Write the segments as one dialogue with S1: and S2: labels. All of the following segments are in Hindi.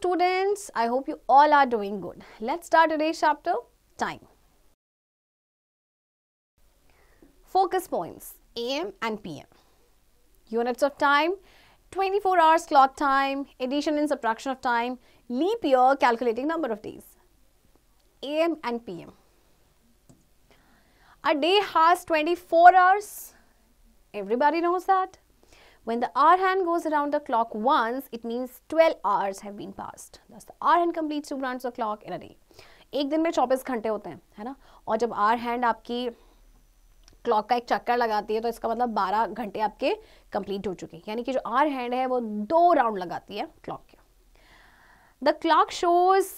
S1: students. I hope you all are doing good. Let's start today's chapter, time. Focus points, AM and PM. Units of time, 24 hours clock time, addition and subtraction of time, leap year, calculating number of days. AM and PM. A day has 24 hours. Everybody knows that. When the hour hand goes around the clock once, it means 12 hours have been passed. Thus the hour hand completes two rounds of clock in a day. एक दिन में 24 घंटे होते हैं है ना और जब hour hand आपकी क्लॉक का एक चक्कर लगाती है तो इसका मतलब 12 घंटे आपके कंप्लीट हो चुके हैं यानी कि जो आर हैंड है वो दो राउंड लगाती है क्लॉक के the clock shows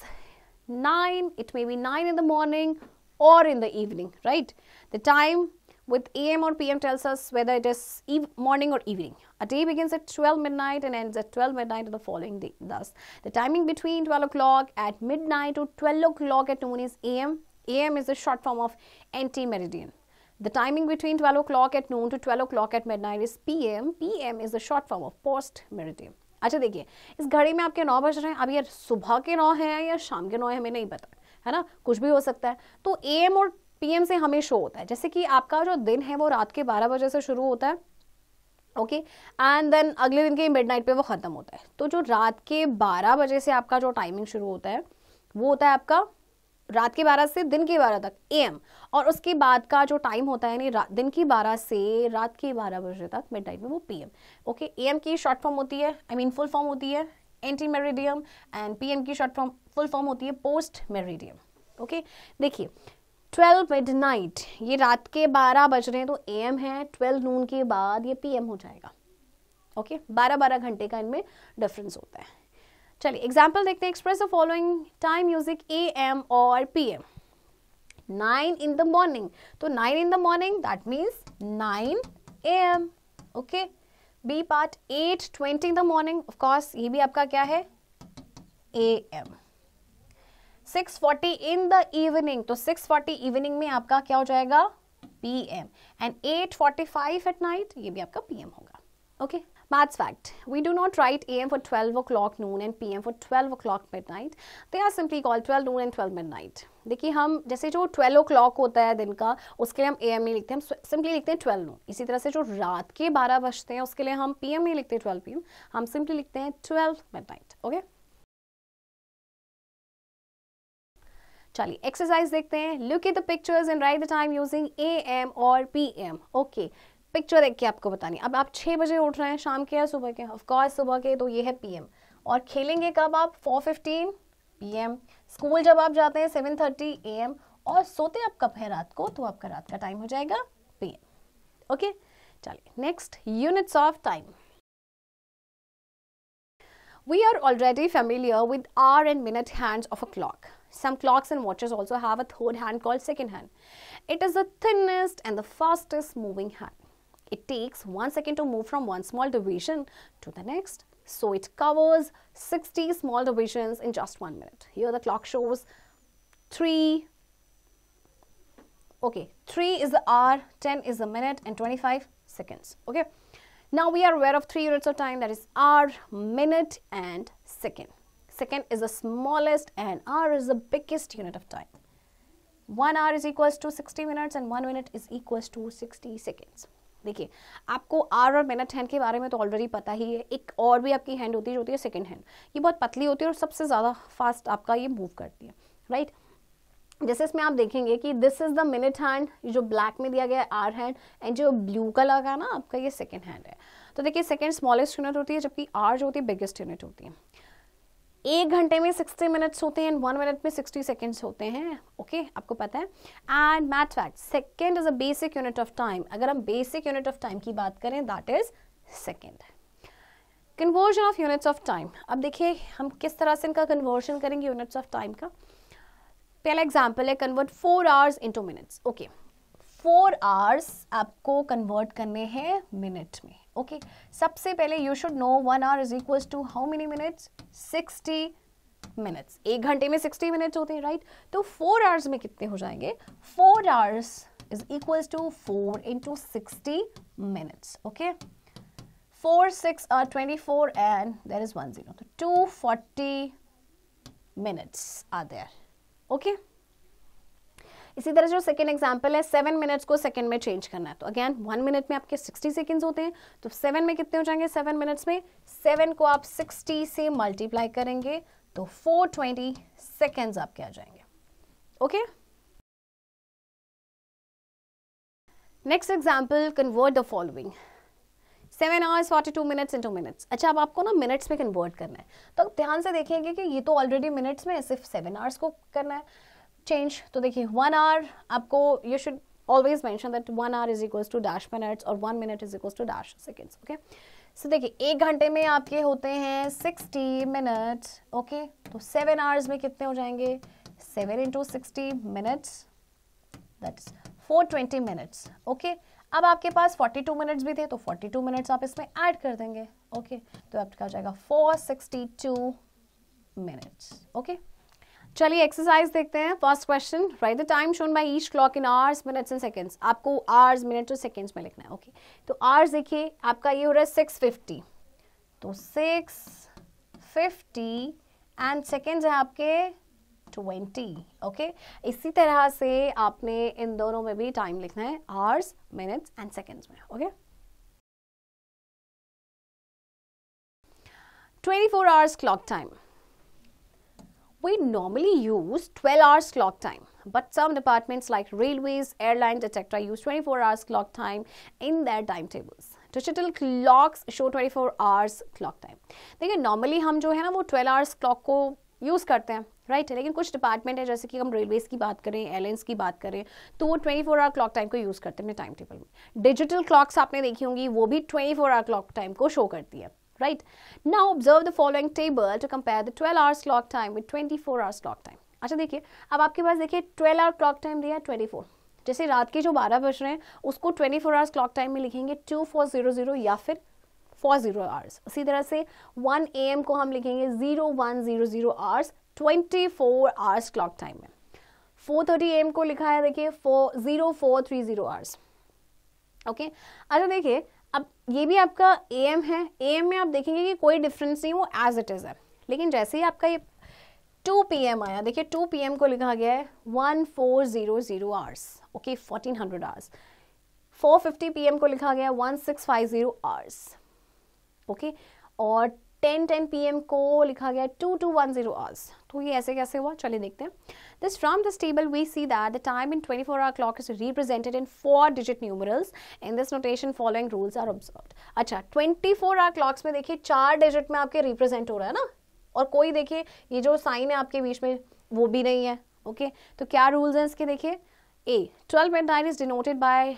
S1: nine it may be nine in the morning और in the evening right the time with AM or PM tells us whether it is morning or evening. A day begins at 12 midnight and ends at 12 midnight on the following day. Thus, the timing between 12 o'clock at midnight to 12 o'clock at noon is AM. AM is the short form of anti-meridian. The timing between 12 o'clock at noon to 12 o'clock at midnight is PM. PM is the short form of post-meridian. अच्छा देखिए इस घड़ी में आपके नौ बज रहे हैं अब ये सुबह के नौ है या शाम के नौ है हमें नहीं पता है ना कुछ भी हो सकता है तो एम और पीएम से हमें शो होता है जैसे कि आपका जो दिन है वो रात के बारह बजे से शुरू होता है ओके एंड देन अगले दिन के मिडनाइट पे वो ख़त्म होता है तो जो रात के 12 बजे से आपका जो टाइमिंग शुरू होता है वो होता है आपका रात के 12 से दिन के 12 तक ए एम और उसके बाद का जो टाइम होता है यानी दिन की 12 से रात के 12 बजे तक मिड नाइट में वो P M okay A M की शॉर्ट फॉर्म होती है आई मीन फुल फॉर्म होती है एंटी मेरिडियम एंड एम की शॉर्ट फॉर्म फुल फॉर्म होती है पोस्ट मेरिडियम ओके देखिए ट्वेल्व मिड नाइट ये रात के बारह बज रहे हैं तो ए एम है ट्वेल्व नून के बाद ये पी एम हो जाएगा ओके बारह बारह घंटे का इनमें डिफरेंस होता है चलिए एग्जाम्पल देखते हैं एक्सप्रेस द फॉलोइंग टाइम म्यूजिक ए एम और P M nine in the morning तो nine in the morning that means nine A M okay B part eight twenty in the morning of course ये भी आपका क्या है A M 6:40 in the evening तो फोर्टी इवनिंग में आपका क्या हो जाएगा P M and eight forty five at night ये भी आपका पी एम होगा okay maths fact we do not write A M for twelve o'clock noon and P M for twelve o'clock midnight they are simply call twelve noon and twelve midnight देखिए हम जैसे जो ट्वेल्व ओ क्लॉक होता है दिन का उसके लिए हम ए एम नहीं लिखते हम सिंपली लिखते हैं ट्वेल्व नून इसी तरह से जो रात के बारह बजते हैं उसके लिए हम पी एम नहीं लिखते ट्वेल्व पी एम हम सिंपली लिखते हैं ट्वेल्व मिड नाइट ओके चलिए एक्सरसाइज देखते हैं look at the pictures and write the time using A M और पी एम ओके पिक्चर देख के आपको बतानी अब आप छः बजे उठ रहे हैं शाम के या सुबह के ऑफकोर्स सुबह के तो ये है पी एम और खेलेंगे कब आप four fifteen P M school जब आप जाते हैं सेवन थर्टी ए एम और सोते आप कब है रात को तो आपका रात का टाइम हो जाएगा पी एम ओके चलिए next units of time We are already familiar with hour and minute hands of a clock. Some clocks and watches also have a third hand called second hand. It is the thinnest and the fastest moving hand. It takes 1 second to move from one small division to the next. So it covers 60 small divisions in just 1 minute. Here the clock shows 3, okay, 3 is the hour, 10 is the minute and 25 seconds, okay. Now we are aware of three units of time that is hour, minute and second. second is the smallest and r is the biggest unit of time. 1 hour is equals to 60 minutes and 1 minute is equals to 60 seconds. देखिए आपको आर और मिनट हैंड के बारे में तो ऑलरेडी पता ही है एक और भी आपकी हैंड होती है जो होती है सेकेंड हैंड ये बहुत पतली होती है और सबसे ज़्यादा फास्ट आपका ये मूव करती है राइट जैसे इसमें आप देखेंगे कि this is the minute hand जो ब्लैक में दिया गया है आर हैंड एंड जो ब्लू कलर का ना आपका ये सेकेंड हैंड है तो देखिए सेकेंड स्मॉलेस्ट यूनिट होती है जबकि आर जो होती है बिगेस्ट यूनिट होती है एक घंटे में सिक्सटी मिनट्स होते हैं एंड वन मिनट में सिक्सटी सेकेंड्स होते हैं ओके okay, आपको पता है and math fact second is a basic unit of time अगर हम बेसिक यूनिट ऑफ टाइम की बात करें that is second conversion of units of time अब देखिए हम किस तरह से इनका कन्वर्जन करेंगे यूनिट्स ऑफ टाइम का पहला एग्जाम्पल है convert four hours into minutes okay okay. Four hours आपको कन्वर्ट करने हैं मिनट में ओके okay? सबसे पहले you should know one hour is equal to how many minutes sixty minutes एक घंटे में सिक्सटी मिनट्स होते हैं राइट right? तो फोर आवर्स में कितने हो जाएंगे four hours is equal to four into sixty minutes okay four six are twenty four and there is one zero two forty minutes are there okay इसी तरह जो सेकेंड एग्जाम्पल है सेवन मिनट्स को सेकेंड में चेंज करना है तो अगेन वन मिनट में आपके सिक्सटी सेकेंड्स होते हैं तो सेवन में कितने हो जाएंगे सेवन मिनट्स में सेवन को आप सिक्सटी से मल्टीप्लाई करेंगे तो फोर ट्वेंटी सेकेंड्स आपके आ जाएंगे okay okay? Next example convert the following seven hours forty two minutes into minutes अच्छा अब आपको ना मिनट्स में कन्वर्ट करना है तो ध्यान से देखेंगे कि ये तो ऑलरेडी मिनट्स में सिर्फ सेवन आवर्स को करना है चेंज तो देखिए वन आवर आपको you should always mention that one hour is equals to dash minutes और one minute is equals to dash seconds okay so देखिए एक घंटे में आपके होते हैं सिक्सटी मिनट ओके तो सेवन आवर्स में कितने हो जाएंगे seven into sixty minutes that's four twenty minutes okay अब आपके पास फोर्टी टू मिनट्स भी थे तो फोर्टी टू मिनट्स आप इसमें ऐड कर देंगे ओके okay? तो आपका हो जाएगा four sixty two minutes okay okay? चलिए एक्सरसाइज देखते हैं first question write the time shown by each clock in hours minutes and seconds आपको आवर्स मिनट्स और सेकंड्स में लिखना है ओके okay. तो आवर्स देखिए आपका ये हो रहा है सिक्स फिफ्टी तो सिक्स फिफ्टी एंड सेकेंड्स हैं आपके ट्वेंटी ओके okay? इसी तरह से आपने इन दोनों में भी टाइम लिखना है आवर्स मिनट्स एंड सेकेंड्स में okay okay? 24 hours clock time. we normally use 12 hours clock time but some departments like railways airlines etc use 24 hours clock time in their timetables digital clocks show 24 hours clock time देखिए नॉर्मली हम जो है ना वो 12 आवर्स क्लॉक को यूज़ करते हैं राइट right? लेकिन कुछ डिपार्टमेंट है जैसे कि हम रेलवेज की बात करें एयरलाइंस की बात करें तो वो 24 फोर आवर क्लॉक टाइम को यूज़ करते हैं अपने टाइम टेबल में डिजिटल क्लॉक्स आपने देखी होंगी वो भी 24 फोर आवर क्लॉक टाइम को शो करती है right? Now observe the following table to compare the 12 hours clock time with 24 hours clock time. अच्छा देखिए अब आपके पास देखिए 12 आवर क्लॉक टाइम दिया है 24 जैसे रात के जो 12 बज रहे हैं उसको 24 आवर्स क्लॉक टाइम में लिखेंगे 2400 या फिर 40 आवर्स उसी तरह से 1 एम को हम लिखेंगे 0100 आवर्स 24 आवर्स क्लॉक टाइम में 4:30 एम को लिखा है देखिए 40430 आवर्स ओके अच्छा देखिए ये भी आपका ए एम है ए एम में आप देखेंगे कि कोई डिफरेंस नहीं वो एज इट इज़ है लेकिन जैसे ही आपका ये टू पी एम आया देखिए टू पी एम को लिखा गया है one four zero zero hours okay fourteen hundred hours four fifty P M को लिखा गया है one six five zero hours okay और टेन टेन पी एम को लिखा गया two two one zero hours तो ये ऐसे कैसे हुआ चलिए देखते हैं this from this table we see that the time in twenty four hour clock is represented in four digit numerals in this notation following rules are observe अच्छा ट्वेंटी फोर आवर क्लॉक्स में देखिए चार डिजिट में आपके रिप्रेजेंट हो रहा है ना और कोई देखिए ये जो साइन है आपके बीच में वो भी नहीं है ओके okay? तो क्या रूल्स हैं इसके देखिए a twelve and nine is denoted by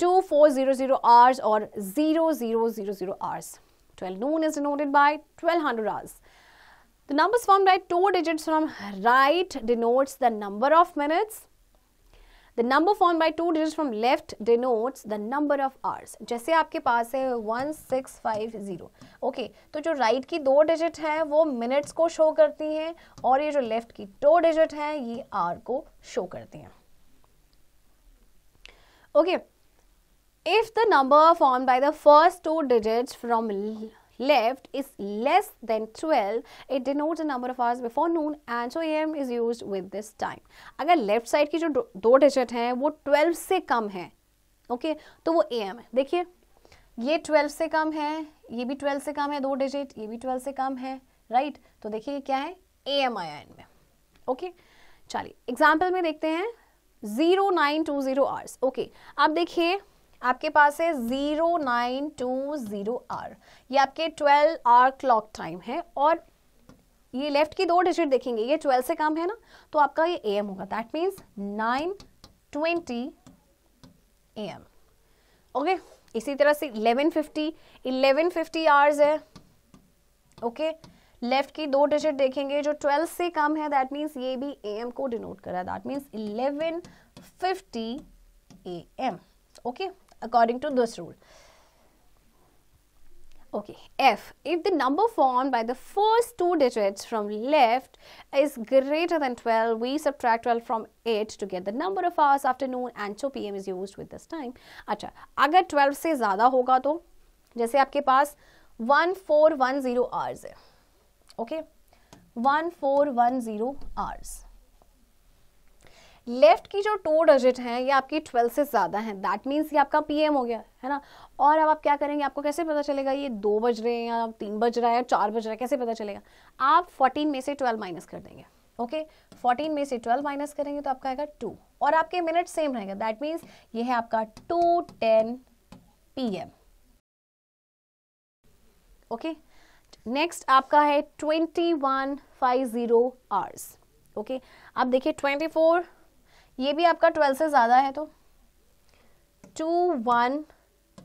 S1: two four zero zero hours और zero zero zero zero hours 12 noon is denoted by 1200 hours. The numbers formed by two digits from right denotes the number of minutes. The number formed by two digits from left denotes the number of hours. jaise aapke paas hai 1650. okay, to jo right ki दो digit hai wo minutes ko show karti hai aur ye jo left ki two digit hai ye hour ko show करती हैं okay, if the number formed by the first two digits from left is less than 12 it denotes the number of hours before noon and so am is used with this time अगर लेफ्ट साइड की जो दो डिजिट हैं वो 12 से कम है ओके okay? तो वो ए एम है देखिए ये 12 से कम है ये भी 12 से कम है दो डिजिट ये भी 12 से कम है राइट right? तो देखिए ये क्या है ए एम आया इनमें ओके okay? चलिए एग्जाम्पल में देखते हैं zero nine two zero hours okay आप देखिए आपके पास है zero nine two zero are ये आपके ट्वेल्व आर क्लॉक टाइम है और ये लेफ्ट की दो डिजिट देखेंगे ये ट्वेल्व से कम है ना तो आपका ये ए एम होगा that means nine twenty A M okay इसी तरह से eleven fifty eleven fifty hours है ओके लेफ्ट की दो डिजिट देखेंगे जो ट्वेल्व से कम है दैट मीन्स ये भी ए एम को डिनोट करा that means eleven fifty A M okay according to this rule. Okay, F, if the number formed by the first two digits from left is greater than 12, we subtract 12 from 8 to get the number of hours afternoon and so PM is used with this time. अच्छा, अगर 12 से ज़्यादा होगा तो, जैसे आपके पास 1410 hours है, okay, 1410 hours. लेफ्ट की जो टू डिजिट हैं ये आपकी ट्वेल्व से ज़्यादा हैं दैट मीन्स ये आपका पीएम हो गया है ना और अब आप क्या करेंगे आपको कैसे पता चलेगा ये दो बज रहे हैं या तीन बज रहा है या चार बज रहा है कैसे पता चलेगा आप फोर्टीन में से ट्वेल्व माइनस कर देंगे ओके okay? 14 में से 12 माइनस करेंगे तो आपका आएगा 2 और आपके मिनट सेम रहेगा दैट मीन्स ये है आपका टेन पीएम ओके नेक्स्ट आपका है 2150 आवर्स ओके आप देखिए 24 ये भी आपका ट्वेल्व से ज़्यादा है तो two one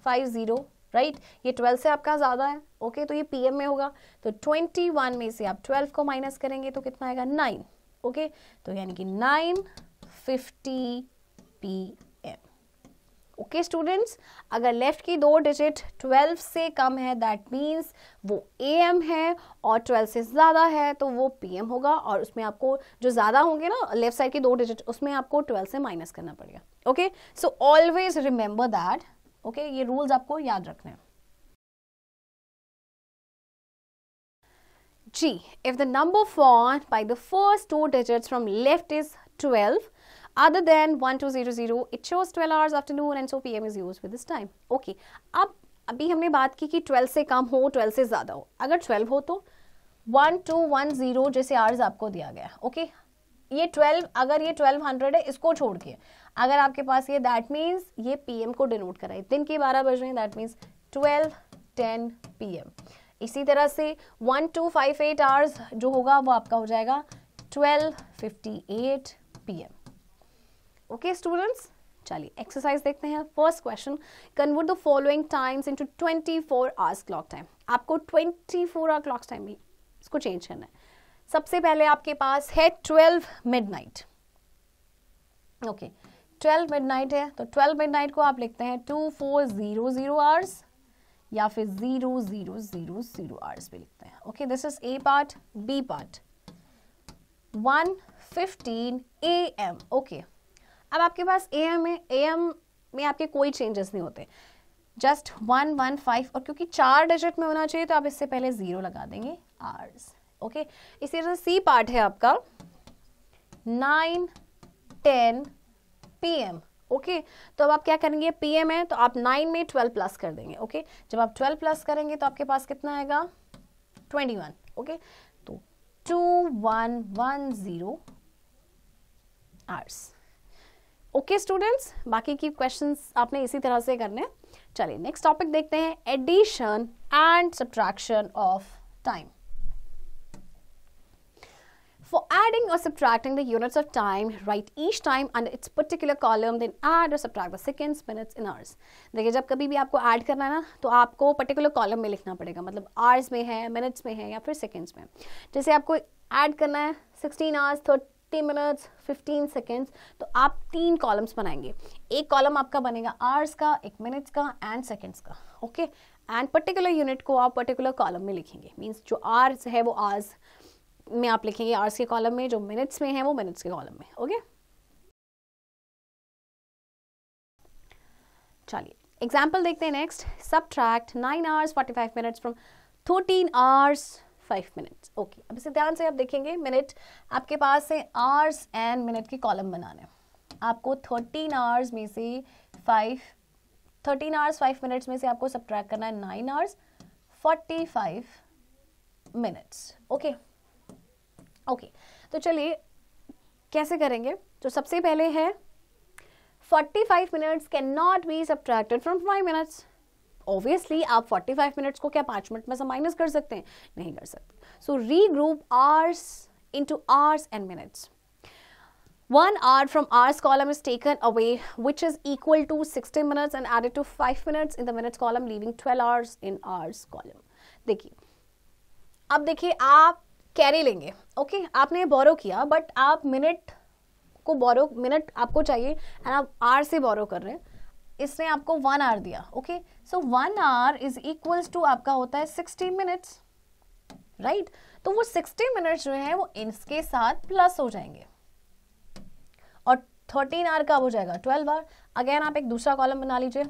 S1: five zero right ये ट्वेल्व से आपका ज़्यादा है ओके तो ये पीएम में होगा तो ट्वेंटी वन में से आप ट्वेल्व को माइनस करेंगे तो कितना आएगा नाइन ओके तो यानी कि nine fifty P okay students अगर लेफ्ट की दो डिजिट 12 से कम है दैट मींस वो एम है और 12 से ज़्यादा है तो वो पीएम होगा और उसमें आपको जो ज़्यादा होंगे ना लेफ्ट साइड की दो डिजिट उसमें आपको 12 से माइनस करना पड़ेगा okay so always remember that okay ये रूल्स आपको याद रखने हैं जी if the number for by the first two digits from left is 12, other than 1200 it shows 12 hours afternoon and so pm is used with this time okay ab abhi humne baat ki ki 12 se kam ho 12 se zyada ho agar 12 ho to 1210 jaise hours aapko diya gaya okay okay? ये 12 अगर ये 1200 है इसको छोड़ के अगर आपके पास ये दैट मीन्स ये पीएम को डिनोट करा है दिन के 12 बज रहे हैं दैट मीन्स 12 10 पीएम इसी तरह से 1258 आवर्स जो होगा वो आपका हो जाएगा 1258 पीएम ओके स्टूडेंट्स चलिए एक्सरसाइज देखते हैं first question convert the following times into 24 four hours clock time आपको 24 फोर आवर क्लॉक टाइम भी इसको चेंज करना है सबसे पहले आपके पास है 12 मिडनाइट ओके 12 मिडनाइट है तो 12 मिडनाइट को आप लिखते हैं two four zero zero hours या फिर zero zero zero zero hours भी लिखते हैं okay this is A part B part one A M okay अब आपके पास ए एम में ए एम में आपके कोई चेंजेस नहीं होते जस्ट वन वन फाइव और क्योंकि चार डिजिट में होना चाहिए तो आप इससे पहले ज़ीरो लगा देंगे आर्स ओके इसी तरह सी पार्ट है आपका nine ten P M okay तो अब आप क्या करेंगे पीएम है तो आप नाइन में ट्वेल्व प्लस कर देंगे ओके okay? जब आप ट्वेल्व प्लस करेंगे तो आपके पास कितना आएगा ट्वेंटी वन ओके तो two one one zero hours okay students बाकी की क्वेश्चंस आपने इसी तरह से करने चलिए नेक्स्ट टॉपिक देखते हैं addition and subtraction of time For adding or subtracting the units of time, write each time under its particular column, then add or subtract the seconds, minutes and hours. देखिए जब कभी भी आपको add करना है ना तो आपको particular column में लिखना पड़ेगा मतलब hours में है minutes में है या फिर seconds में जैसे आपको add करना है 16 hours 60 मिनट्स 15 सेकेंड्स तो आप तीन कॉलम्स बनाएंगे एक कॉलम आपका बनेगा आवर्स का एक मिनट्स का एंड सेकेंड्स का ओके एंड पर्टिकुलर यूनिट को आप पर्टिकुलर कॉलम में लिखेंगे मीन्स जो आर्स है वो आर्स में आप लिखेंगे आर्स के कॉलम में जो मिनट्स में है वो मिनट्स के कॉलम में ओके चलिए एग्जाम्पल देखते हैं next subtract nine hours forty five minutes from thirteen hours five minutes okay अब इसे ध्यान से आप देखेंगे मिनट आपके पास है आवर्स एंड मिनट के कॉलम बनाने आपको थर्टीन आवर्स में से five thirteen hours five minutes में से आपको सब करना है nine hours forty five minutes okay okay तो चलिए कैसे करेंगे तो सबसे पहले है forty five minutes can not be subtracted from five minutes obviously आप 45 मिनट्स को क्या पांच मिनट में से माइनस कर सकते हैं नहीं कर सकते so regroup hours into hours and minutes one hour from hours column is taken away which is equal to sixty minutes and added to five minutes in the minutes column leaving twelve hours in hours column देखिए अब देखिए आप कैरी लेंगे ओके okay? आपने बोरो किया बट आप मिनट को बोरो मिनट आपको चाहिए एंड आप आर से बोरो कर रहे हैं इसने आपको वन आवर दिया okay so one hour is equals to आपका होता है सिक्सटी मिनट्स राइट तो वो सिक्सटी मिनट्स जो है वो इसके साथ प्लस हो जाएंगे और थर्टीन आवर कब हो जाएगा ट्वेल्व आवर अगेन आप एक दूसरा कॉलम बना लीजिए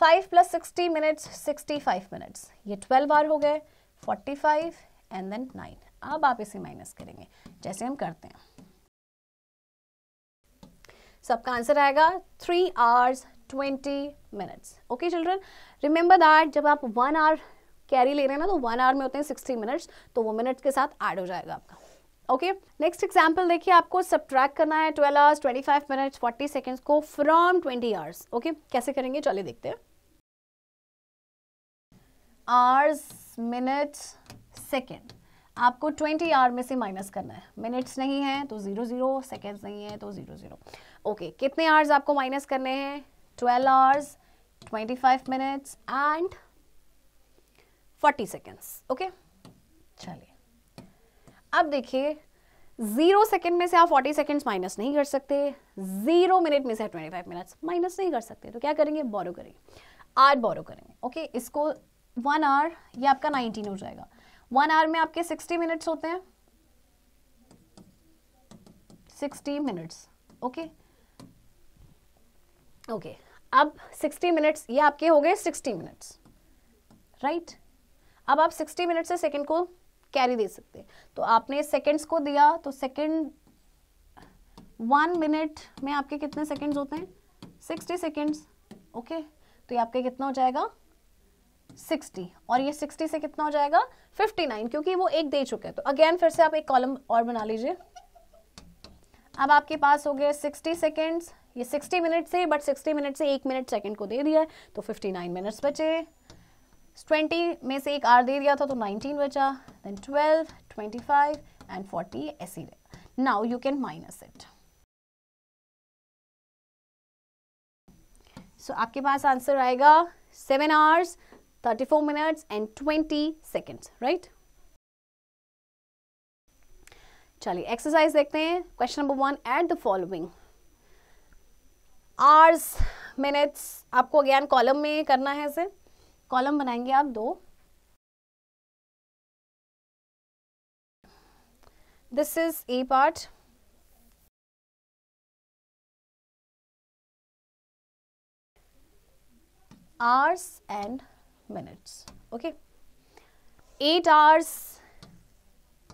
S1: five plus sixty minutes sixty five minutes ये ट्वेल्व आवर हो गए forty five and then nine अब आप इसे माइनस करेंगे जैसे हम करते हैं सो आपका आंसर आएगा three hours twenty minutes okay children remember that जब आप वन आवर कैरी ले रहे हैं ना तो वन आवर में होते हैं सिक्सटी मिनट्स तो वो मिनट के साथ ऐड हो जाएगा आपका ओके नेक्स्ट एग्जाम्पल देखिए आपको सब करना है twelve hours twenty five minutes forty seconds को फ्रॉम ट्वेंटी आवर्स ओके कैसे करेंगे चलिए देखते हैं आवर्स मिनट्स सेकेंड आपको ट्वेंटी आवर में से माइनस करना है मिनट्स नहीं है तो ज़ीरो ज़ीरो सेकेंड्स नहीं है तो ज़ीरो ज़ीरो ओके okay, कितने आवर्स आपको माइनस करने हैं twelve hours twenty five minutes and forty seconds okay चलिए अब देखिए जीरो सेकेंड में से आप फोर्टी सेकेंड्स माइनस नहीं कर सकते जीरो मिनट में से आप ट्वेंटी फाइव मिनट्स माइनस नहीं कर सकते तो क्या करेंगे बोरो करेंगे आठ बोरो करेंगे ओके okay, इसको वन आवर ये आपका नाइनटीन हो जाएगा वन आवर में आपके सिक्सटी मिनट्स होते हैं sixty minutes okay okay? Okay अब 60 मिनट्स ये आपके हो गए 60 मिनट्स राइट अब आप 60 मिनट से सेकंड को कैरी दे सकते हैं तो आपने सेकंड्स को दिया तो सेकंड वन मिनट में आपके कितने सेकंड्स होते हैं 60 सेकंड्स ओके तो ये आपके कितना हो जाएगा 60 और ये 60 से कितना हो जाएगा 59 क्योंकि वो एक दे चुके हैं तो अगेन फिर से आप एक कॉलम और बना लीजिए अब आपके पास हो गए 60 सेकेंड्स ये 60 मिनट से बट 60 मिनट से एक मिनट सेकंड को दे दिया है तो 59 मिनट्स बचे 20 में से एक आर दे दिया था तो 19 बचा देन 12, 25 एंड 40 ऐसे ही now you can minus it so आपके पास आंसर आएगा 7 hours 34 minutes and 20 second right चलिए एक्सरसाइज देखते हैं question number one add the following hours minutes आपको अगेन कॉलम में करना है इसे कॉलम बनाएंगे आप दो this is A part hours and minutes okay eight hours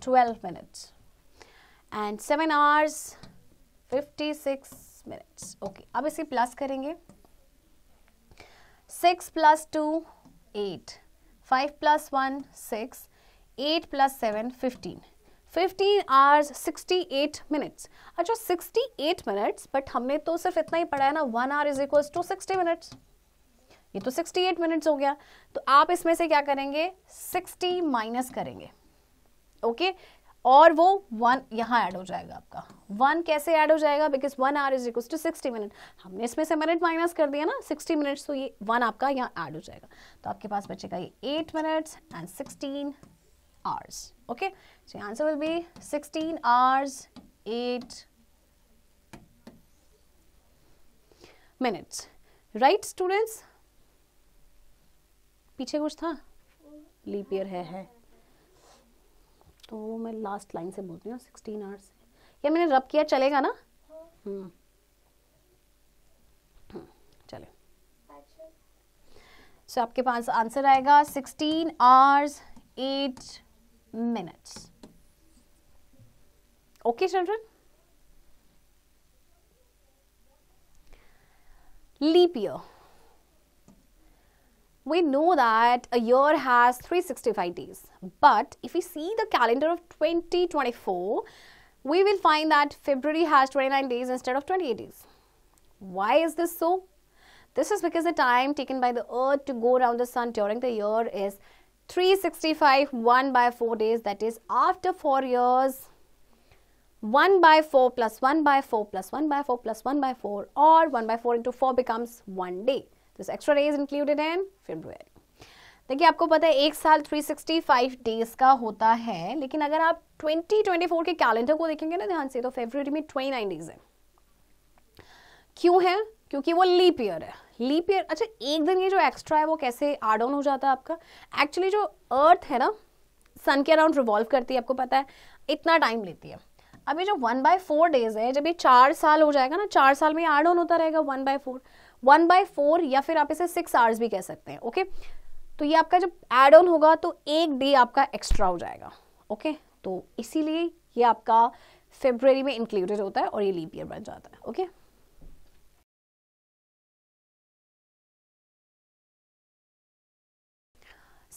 S1: twelve minutes and seven hours fifty six minutes okay अब इसे प्लस करेंगे six plus two eight five plus one six eight plus seven fifteen fifteen hours sixty eight minutes अच्छा सिक्सटी एट मिनट्स बट हमने तो सिर्फ इतना ही पढ़ा है ना one hour is equal to sixty minutes ये तो सिक्सटी एट मिनट्स हो गया तो आप इसमें से क्या करेंगे सिक्सटी माइनस करेंगे ओके okay? और वो वन यहाँ ऐड हो जाएगा आपका वन कैसे ऐड हो जाएगा because one hour is equal to sixty minute हमने इसमें से मिनट माइनस कर दिया ना सिक्सटी मिनट तो ये वन आपका यहाँ ऐड हो जाएगा तो आपके पास बचेगा ये eight minutes and sixteen hours okay so answer will be sixteen hours eight minutes right students पीछे कुछ था लीपियर है, है. तो वो मैं लास्ट लाइन से बोलती हूँ सिक्सटीन आवर्स ये मैंने रब किया चलेगा ना हम्म। हम्म, चले सो so, आपके पास आंसर आएगा sixteen hours eight minutes okay children leap year We know that a year has 365 days, but if we see the calendar of 2024, we will find that February has 29 days instead of 28 days. Why is this so? This is because the time taken by the earth to go around the sun during the year is 365 1 by 4 days that is after 4 years 1 by 4 plus 1 by 4 plus 1 by 4 plus 1 by 4 or 1 by 4 into 4 becomes 1 day. This extra day is included in February देखिए आपको पता है एक साल 365 डेज का होता है लेकिन अगर आप 2024 के कैलेंडर को देखेंगे ना ध्यान से तो फेब्रुवरी में 29 डेज है क्यों है क्योंकि वो लीप ईयर है लीप ईयर अच्छा एक दिन ये जो एक्स्ट्रा है वो कैसे आड ऑन हो जाता है आपका एक्चुअली जो अर्थ है ना सन के अराउंड रिवॉल्व करती है आपको पता है इतना टाइम लेती है अभी जो वन बाय फोर डेज है जब ये चार साल हो जाएगा ना चार साल में आड ऑन होता रहेगा one by four one by four या फिर आप इसे सिक्स आवर्स भी कह सकते हैं ओके तो ये आपका जब एड ऑन होगा तो एक डे आपका एक्स्ट्रा हो जाएगा ओके तो इसीलिए ये आपका फेब्रवरी में इंक्लूडेड होता है और ये लीप ईयर बन जाता है okay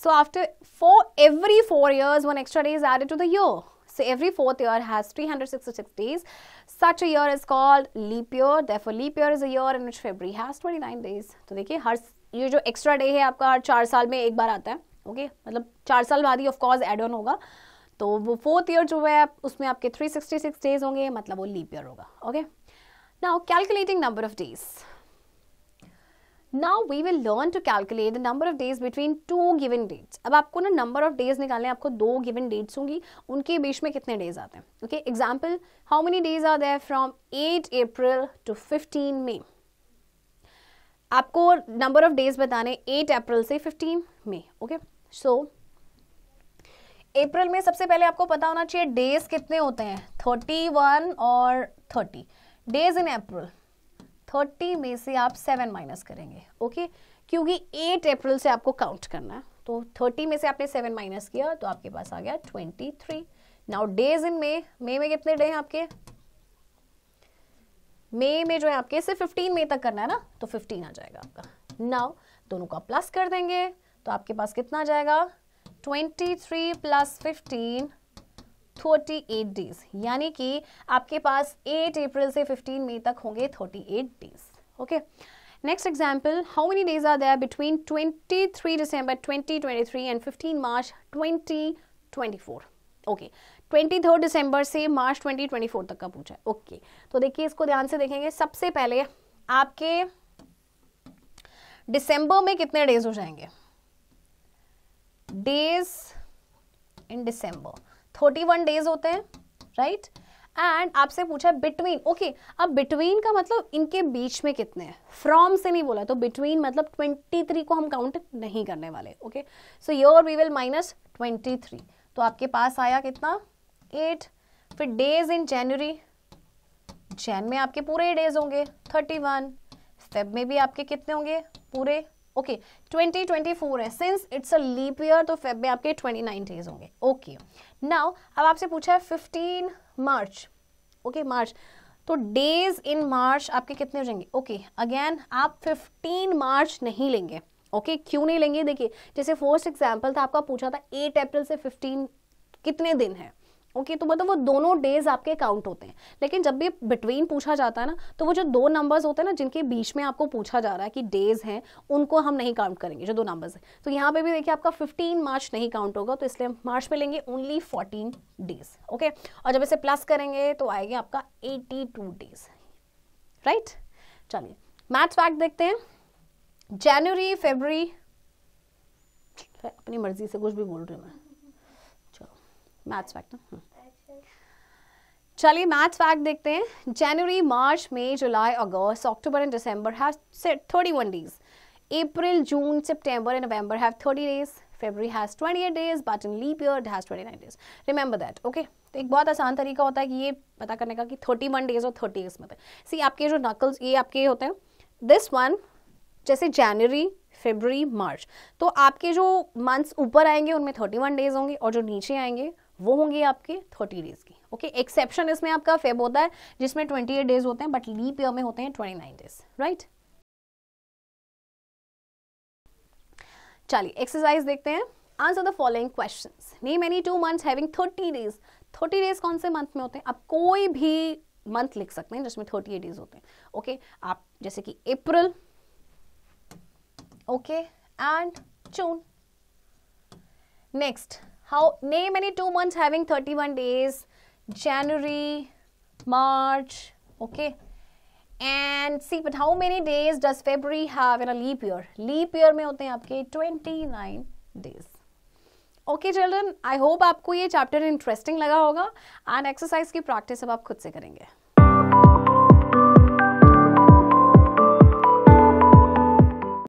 S1: so after four every four years one extra day is added to the year So every fourth year has 366 days. Such a year is called leap year. Therefore, leap year is a year in which February has 29 days. तो देखिए हर ये जो एक्स्ट्रा डे है आपका हर चार साल में एक बार आता है ओके मतलब चार साल बाद ही ऑफकोर्स एड ऑन होगा तो वो फोर्थ ईयर जो है उसमें आपके 366 डेज होंगे मतलब वो लीप ईयर होगा okay now calculating number of days now we will learn to calculate the number of days between two given dates अब आपको ना नंबर ऑफ डेज निकालने आपको दो गिवन डेट्स होंगी उनके बीच में कितने डेज आते हैं okay example how many days are there from eight April to fifteen May आपको नंबर ऑफ डेज बताने एट अप्रैल से फिफ्टीन मे ओके सो अप्रैल में सबसे पहले आपको पता होना चाहिए डेज कितने होते हैं थर्टी वन और thirty days in April thirty में से आप सेवन माइनस करेंगे ओके क्योंकि एट अप्रैल से आपको काउंट करना है तो थर्टी में से आपने सेवन माइनस किया तो आपके पास आ गया twenty three now days in May May में कितने डे हैं आपके मे में जो है आपके सिर्फ फिफ्टीन मे तक करना है ना तो फिफ्टीन आ जाएगा आपका नाउ दोनों का प्लस कर देंगे तो आपके पास कितना आ जाएगा थ्री प्लस फिफ्टीन 38 डेज यानी कि आपके पास 8 अप्रैल से 15 मई तक होंगे 38 days okay next example how many days are there between 23 December 2023 and 15 March 2024 okay twenty third December से मार्च 2024 तक का पूछा है ओके okay. तो देखिए इसको ध्यान से देखेंगे सबसे पहले आपके दिसंबर में कितने डेज हो जाएंगे days in December thirty one days होते हैं राइट एंड आपसे पूछा है बिटवीन ओके अब बिटवीन का मतलब इनके बीच में कितने हैं फ्रॉम से नहीं बोला तो बिटवीन मतलब ट्वेंटी थ्री को हम काउंट नहीं करने वाले okay so your we will minus twenty three तो आपके पास आया कितना एट फिर डेज इन जनवरी जैन में आपके पूरे डेज होंगे थर्टी वन फेब में भी आपके कितने होंगे पूरे ओके ट्वेंटी ट्वेंटी फोर है since it's a leap year तो फेब में आपके ट्वेंटी नाइन डेज होंगे ओके नाउ अब आपसे पूछा है फिफ्टीन मार्च ओके मार्च तो डेज इन मार्च आपके कितने हो जाएंगे ओके अगेन आप फिफ्टीन मार्च नहीं लेंगे ओके okay, क्यों नहीं लेंगे देखिए जैसे फर्स्ट एग्जाम्पल था आपका पूछा था एट अप्रैल से फिफ्टीन कितने दिन है ओके तो मतलब वो दोनों डेज आपके काउंट होते हैं लेकिन जब भी बिटवीन पूछा जाता है ना तो वो जो दो नंबर्स होते हैं ना जिनके बीच में आपको पूछा जा रहा है कि डेज हैं उनको हम नहीं काउंट करेंगे जो दो नंबर्स हैं तो यहाँ पे भी देखिए आपका 15 मार्च नहीं काउंट होगा तो इसलिए हम मार्च में लेंगे ओनली 14 डेज ओके और जब इसे प्लस करेंगे तो आएंगे आपका 82 डेज राइट चलिए मैथ फैक्ट देखते हैं जनवरी फेबरी अपनी मर्जी से कुछ भी बोल रही हूँ मैं चलो मैथ्स फैक्ट ना चलिए मैथ फैक्ट देखते हैं January March May July August October and December have thirty one days April June September and November have thirty days February has twenty eight days but in leap year has twenty nine days remember that okay तो एक बहुत आसान तरीका होता है कि ये पता करने का कि थर्टी वन डेज और थर्टी डेज में सी आपके जो नकल्स ये आपके होते हैं दिस वन जैसे जनवरी फेबररी मार्च तो आपके जो मंथ्स ऊपर आएंगे उनमें थर्टी वन डेज होंगे और जो नीचे आएंगे वो होंगे आपके थर्टी डेज के ओके okay, एक्सेप्शन इसमें आपका फेब होता है जिसमें एट डेज होते हैं बट लीप ईयर में होते हैं 29 डेज राइट चलिए एक्सरसाइज देखते हैं answer the following question name any two month having thirty days thirty days कौन से मंथ में होते हैं आप कोई भी मंथ लिख सकते हैं जिसमें एट डेज होते हैं ओके okay, आप जैसे कि April okay and June next how name any two months having one days January, March, okay? And see, but how many days does February have in a leap year? Leap year में होते हैं आपके 29 days. Okay children I hope आपको ये चैप्टर इंटरेस्टिंग लगा होगा एंड एक्सरसाइज की प्रैक्टिस अब आप खुद से करेंगे